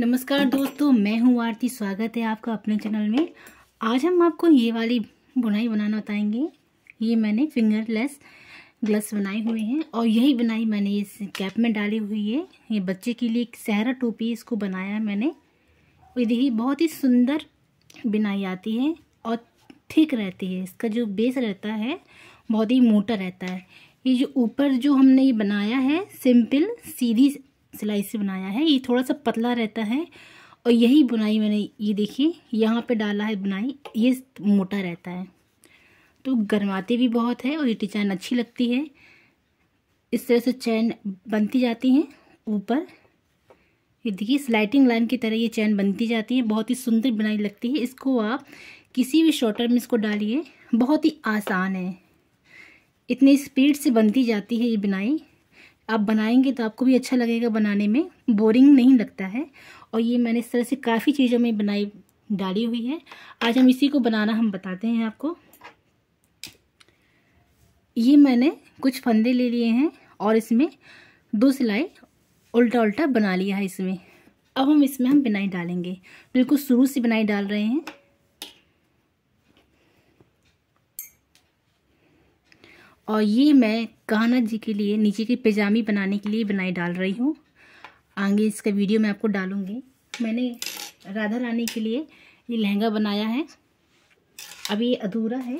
नमस्कार दोस्तों मैं हूं आरती स्वागत है आपका अपने चैनल में आज हम आपको ये वाली बुनाई बनाना बताएंगे ये मैंने फिंगरलेस ग्लव्स बनाए हुए हैं और यही बुनाई मैंने इस कैप में डाली हुई है ये बच्चे के लिए एक सहरा टोपी इसको बनाया है मैंने ये बहुत ही सुंदर बुनाई आती है और ठीक रहती है इसका जो बेस रहता है बहुत ही मोटा रहता है ये जो ऊपर जो हमने ये बनाया है सिंपल सीधी सिलाई से बनाया है ये थोड़ा सा पतला रहता है और यही बुनाई मैंने ये देखिए यहाँ पे डाला है बुनाई ये मोटा रहता है तो गर्माते भी बहुत है और ये डिजाइन अच्छी लगती है इस तरह से चैन बनती जाती हैं ऊपर ये देखिए स्लाइटिंग लाइन की तरह ये चैन बनती जाती है बहुत ही सुंदर बुनाई लगती है इसको आप किसी भी शॉर्टर में इसको डालिए बहुत ही आसान है इतनी स्पीड से बनती जाती है ये बुनाई आप बनाएंगे तो आपको भी अच्छा लगेगा बनाने में बोरिंग नहीं लगता है और ये मैंने इस तरह से काफ़ी चीज़ों में बनाई डाली हुई है आज हम इसी को बनाना हम बताते हैं आपको ये मैंने कुछ फंदे ले लिए हैं और इसमें दो सिलाई उल्टा उल्टा बना लिया है इसमें अब हम इसमें हम बिनाई डालेंगे बिल्कुल शुरू से बिनाई डाल रहे हैं और ये मैं कान्हा जी के लिए नीचे की पैजामी बनाने के लिए बनाई डाल रही हूँ आगे इसका वीडियो मैं आपको डालूँगी मैंने राधा रानी के लिए ये लहंगा बनाया है अब ये अधूरा है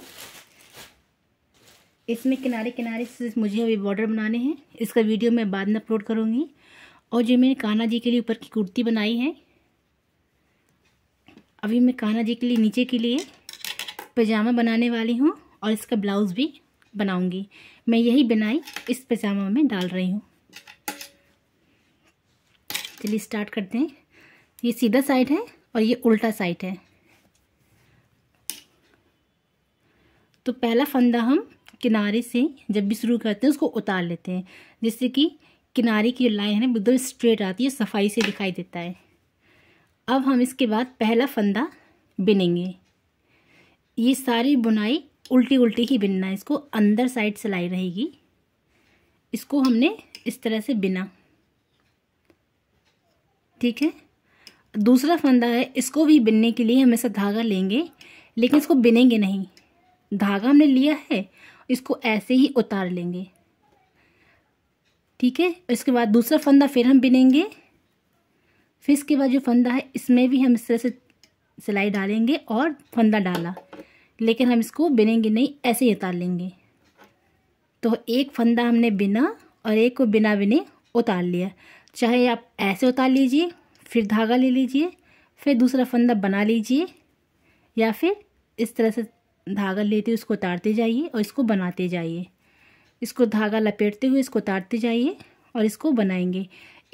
इसमें किनारे किनारे से मुझे अभी बॉर्डर बनाने हैं इसका वीडियो मैं बाद में अपलोड करूँगी और जो मैंने कान्हा जी के लिए ऊपर की कुर्ती बनाई है अभी मैं कान्हा जी के लिए नीचे के लिए पजामा बनाने वाली हूँ और इसका ब्लाउज़ भी बनाऊंगी मैं यही बिनाई इस पजामा में डाल रही हूँ चलिए स्टार्ट करते हैं ये सीधा साइड है और ये उल्टा साइड है तो पहला फंदा हम किनारे से जब भी शुरू करते हैं उसको उतार लेते हैं जिससे कि किनारे की जो लाइन है एकदम स्ट्रेट आती है सफाई से दिखाई देता है अब हम इसके बाद पहला फंदा बिनेंगे ये सारी बुनाई उल्टी उल्टी ही बिनना है इसको अंदर साइड सिलाई रहेगी इसको हमने इस तरह से बिना ठीक है दूसरा फंदा है इसको भी बिनने के लिए हमेशा धागा लेंगे लेकिन इसको बिनेंगे नहीं धागा हमने लिया है इसको ऐसे ही उतार लेंगे ठीक है इसके बाद दूसरा फंदा फिर हम बिनेंगे फिर इसके बाद जो फंदा है इसमें भी हम इस तरह से सिलाई डालेंगे और फंदा डाला लेकिन हम इसको बिनेंगे नहीं ऐसे ही उतार लेंगे तो एक फंदा हमने बिना और एक को बिना बिने उतार लिया चाहे आप ऐसे उतार लीजिए फिर धागा ले लीजिए फिर दूसरा फंदा बना लीजिए या फिर इस तरह से धागा लेते हुए उसको उतारते जाइए और इसको बनाते जाइए इसको धागा लपेटते हुए इसको उतारते जाइए और इसको बनाएंगे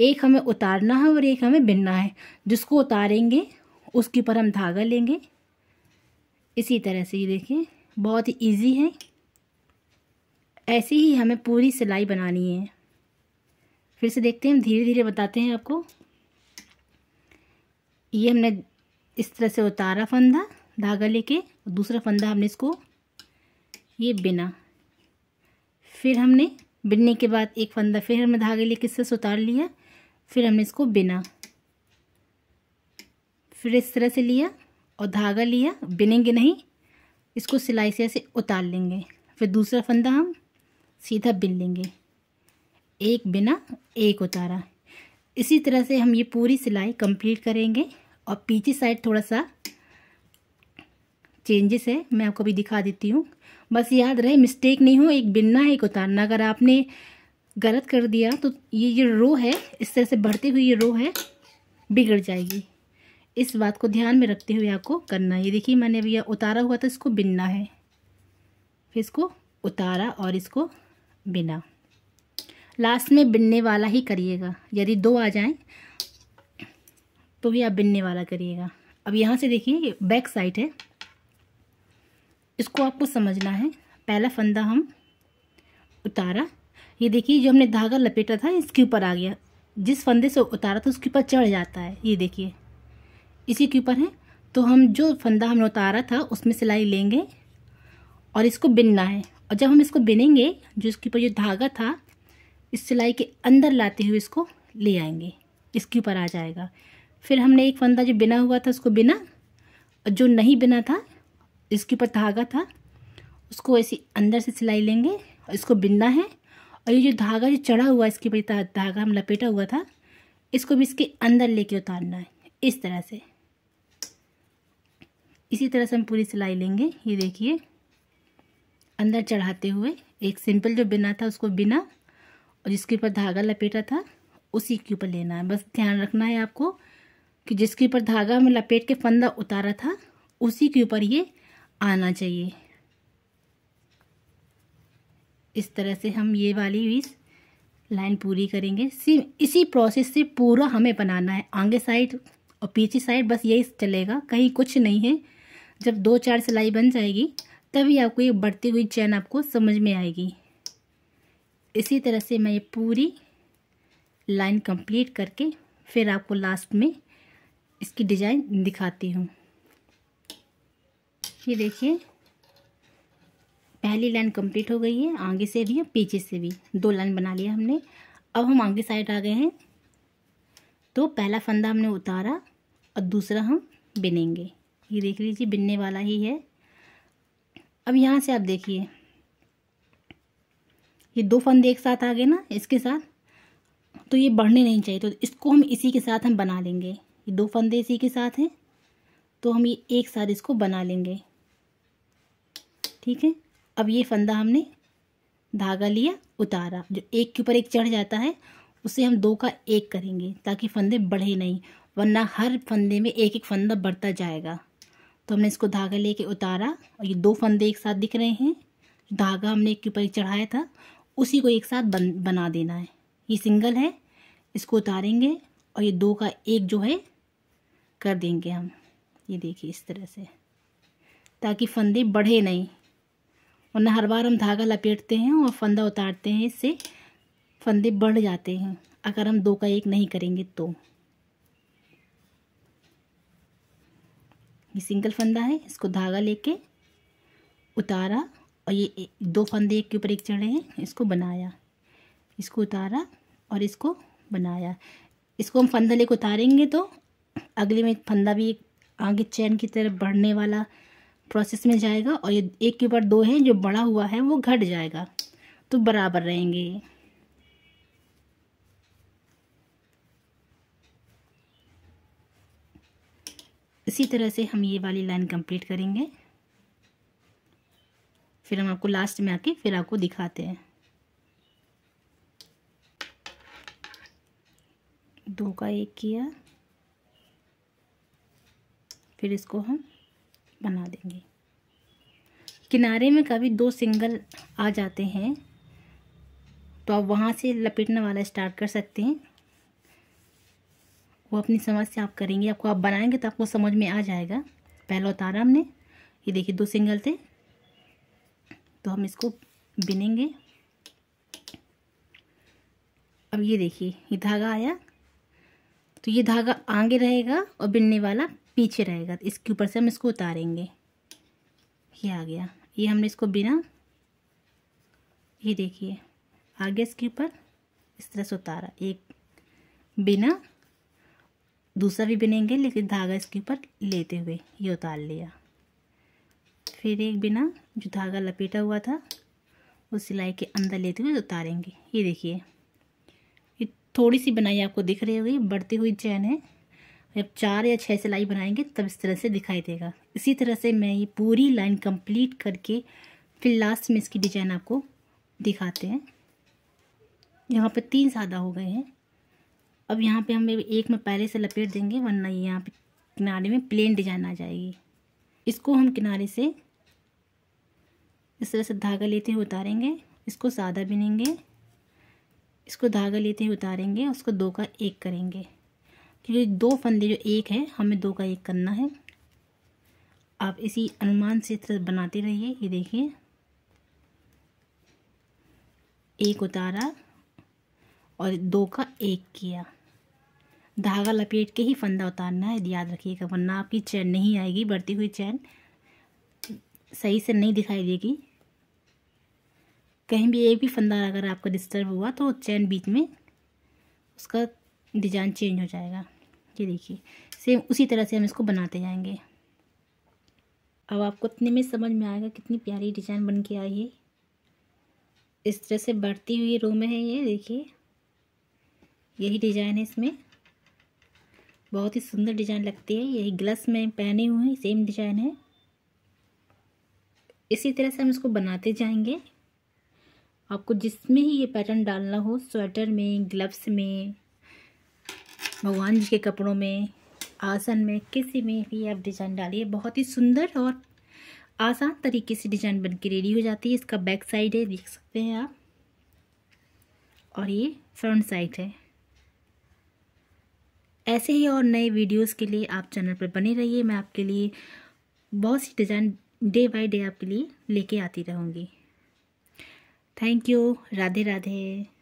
एक हमें उतारना है और एक हमें बिनना है जिसको उतारेंगे उसके ऊपर हम धागा लेंगे इसी तरह से ये देखें बहुत ही ईजी है ऐसे ही हमें पूरी सिलाई बनानी है फिर से देखते हैं हम धीरे धीरे बताते हैं आपको ये हमने इस तरह से उतारा फंदा धागा लेके दूसरा फंदा हमने इसको ये बिना फिर हमने बिनने के बाद एक फंदा फिर हमने धागे लेके इससे उतार लिया फिर हमने इसको बिना फिर इस तरह से लिया और धागा लिया बिनेंगे नहीं इसको सिलाई से ऐसे उतार लेंगे फिर दूसरा फंदा हम सीधा बिन लेंगे एक बिना एक उतारा इसी तरह से हम ये पूरी सिलाई कंप्लीट करेंगे और पीछे साइड थोड़ा सा चेंजेस है मैं आपको भी दिखा देती हूँ बस याद रहे मिस्टेक नहीं हो एक बिनना एक उतारना अगर आपने गलत कर दिया तो ये जो रो है इस तरह से बढ़ती हुई ये रो है बिगड़ जाएगी इस बात को ध्यान में रखते हुए आपको करना है ये देखिए मैंने यह उतारा हुआ था इसको बिनना है फिर इसको उतारा और इसको बिना लास्ट में बिनने वाला ही करिएगा यदि दो आ जाएं तो भी आप बिनने वाला करिएगा अब यहाँ से देखिए बैक साइड है इसको आपको समझना है पहला फंदा हम उतारा ये देखिए जो हमने धागा लपेटा था इसके ऊपर आ गया जिस फंदे से उतारा था उसके ऊपर चढ़ जाता है ये देखिए इसी के ऊपर है तो हम जो फंदा हमने उतारा था उसमें सिलाई लेंगे और इसको बिनना है और जब हम इसको बिनेंगे जो इसके ऊपर जो धागा था इस सिलाई के अंदर लाते हुए इसको ले आएंगे इसके ऊपर आ जाएगा फिर हमने एक फंदा जो बिना हुआ था उसको बिना और जो नहीं बिना था इसके ऊपर धागा था उसको ऐसे अंदर से सिलाई लेंगे और इसको बिनना है और ये जो धागा जो चढ़ा हुआ इसके ऊपर धागा हम लपेटा हुआ था इसको भी इसके अंदर लेके उतारना है इस तरह से इसी तरह से हम पूरी सिलाई लेंगे ये देखिए अंदर चढ़ाते हुए एक सिंपल जो बिना था उसको बिना और जिसके ऊपर धागा लपेटा था उसी के ऊपर लेना है बस ध्यान रखना है आपको कि जिसके ऊपर धागा में लपेट के फंदा उतारा था उसी के ऊपर ये आना चाहिए इस तरह से हम ये वाली भी लाइन पूरी करेंगे सिम इसी प्रोसेस से पूरा हमें बनाना है आगे साइड और पीछे साइड बस यही चलेगा कहीं कुछ नहीं है जब दो चार सिलाई बन जाएगी तभी आपको ये बढ़ती हुई चैन आपको समझ में आएगी इसी तरह से मैं ये पूरी लाइन कंप्लीट करके फिर आपको लास्ट में इसकी डिज़ाइन दिखाती हूँ ये देखिए पहली लाइन कंप्लीट हो गई है आगे से भी और पीछे से भी दो लाइन बना लिया हमने अब हम आगे साइड आ गए हैं तो पहला फंदा हमने उतारा और दूसरा हम बिनेंगे ये देख लीजिए बिनने वाला ही है अब यहाँ से आप देखिए ये दो फंदे एक साथ आ गए ना इसके साथ तो ये बढ़ने नहीं चाहिए तो इसको हम इसी के साथ हम बना लेंगे ये दो फंदे इसी के साथ हैं तो हम ये एक साथ इसको बना लेंगे ठीक है अब ये फंदा हमने धागा लिया उतारा जो एक के ऊपर एक चढ़ जाता है उसे हम दो का एक करेंगे ताकि फंदे बढ़े नहीं वरना हर फंदे में एक एक फंदा बढ़ता जाएगा तो हमने इसको धागा लेके उतारा और ये दो फंदे एक साथ दिख रहे हैं धागा हमने एक के ऊपर चढ़ाया था उसी को एक साथ बन बना देना है ये सिंगल है इसको उतारेंगे और ये दो का एक जो है कर देंगे हम ये देखिए इस तरह से ताकि फंदे बढ़े नहीं वरना हर बार हम धागा लपेटते हैं और फंदा उतारते हैं इससे फंदे बढ़ जाते हैं अगर हम दो का एक नहीं करेंगे तो ये सिंगल फंदा है इसको धागा लेके उतारा और ये दो फंदे एक के ऊपर एक चढ़े हैं इसको बनाया इसको उतारा और इसको बनाया इसको हम फंदा लेकर उतारेंगे तो अगले में फंदा भी आगे चैन की तरफ बढ़ने वाला प्रोसेस में जाएगा और ये एक के ऊपर दो है जो बड़ा हुआ है वो घट जाएगा तो बराबर रहेंगे इसी तरह से हम ये वाली लाइन कंप्लीट करेंगे फिर हम आपको लास्ट में आके फिर आपको दिखाते हैं दो का एक किया फिर इसको हम बना देंगे किनारे में कभी दो सिंगल आ जाते हैं तो आप वहाँ से लपेटने वाला स्टार्ट कर सकते हैं वो अपनी समझ से आप करेंगे आपको आप बनाएंगे तो आपको समझ में आ जाएगा पहला उतारा हमने ये देखिए दो सिंगल थे तो हम इसको बिनेंगे अब ये देखिए ये धागा आया तो ये धागा आगे रहेगा और बिनने वाला पीछे रहेगा तो इसके ऊपर से हम इसको उतारेंगे ये आ गया ये हमने इसको बिना ये देखिए आगे इसके ऊपर इस तरह से उतारा एक बिना दूसरा भी बिनेंगे लेकिन धागा इसके ऊपर लेते हुए ये उतार लिया फिर एक बिना जो धागा लपेटा हुआ था वो सिलाई के अंदर लेते हुए उतारेंगे ये देखिए ये थोड़ी सी बनाई आपको दिख रही होगी बढ़ती हुई चैन है जब चार या छः सिलाई बनाएंगे तब इस तरह से दिखाई देगा इसी तरह से मैं ये पूरी लाइन कंप्लीट करके फिर लास्ट में इसकी डिजाइन आपको दिखाते हैं यहाँ पर तीन सादा हो गए हैं अब यहाँ पे हम एक में पहले से लपेट देंगे वरना ये यहाँ पे किनारे में प्लेन डिजाइन आ जाएगी इसको हम किनारे से इस तरह से धागा लेते हुए उतारेंगे इसको सादा बिनेंगे इसको धागा लेते हुए उतारेंगे उसको दो का एक करेंगे क्योंकि दो फंदे जो एक है हमें दो का एक करना है आप इसी अनुमान से तरह बनाते रहिए ये देखिए एक उतारा और दो का एक किया धागा लपेट के ही फंदा उतारना है याद रखिएगा वरना आपकी चैन नहीं आएगी बढ़ती हुई चैन सही से नहीं दिखाई देगी कहीं भी एक भी फंदा अगर आपका डिस्टर्ब हुआ तो चैन बीच में उसका डिजाइन चेंज हो जाएगा ये देखिए सेम उसी तरह से हम इसको बनाते जाएंगे अब आपको इतने में समझ में आएगा कितनी प्यारी डिजाइन बन के आई है इस तरह से बढ़ती हुई रो में है ये देखिए यही डिजाइन है इसमें बहुत ही सुंदर डिजाइन लगती है यही ग्लस में पहने हुए हैं सेम डिजाइन है इसी तरह से हम इसको बनाते जाएंगे आपको जिसमें ही ये पैटर्न डालना हो स्वेटर में ग्लव्स में भगवान जी के कपड़ों में आसन में किसी में भी आप डिज़ाइन डालिए बहुत ही सुंदर और आसान तरीके से डिज़ाइन बन के रेडी हो जाती है इसका बैक साइड है देख सकते हैं आप और ये फ्रंट साइड है ऐसे ही और नए वीडियोस के लिए आप चैनल पर बने रहिए मैं आपके लिए बहुत सी डिज़ाइन डे बाय डे आपके लिए लेके आती रहूँगी थैंक यू राधे राधे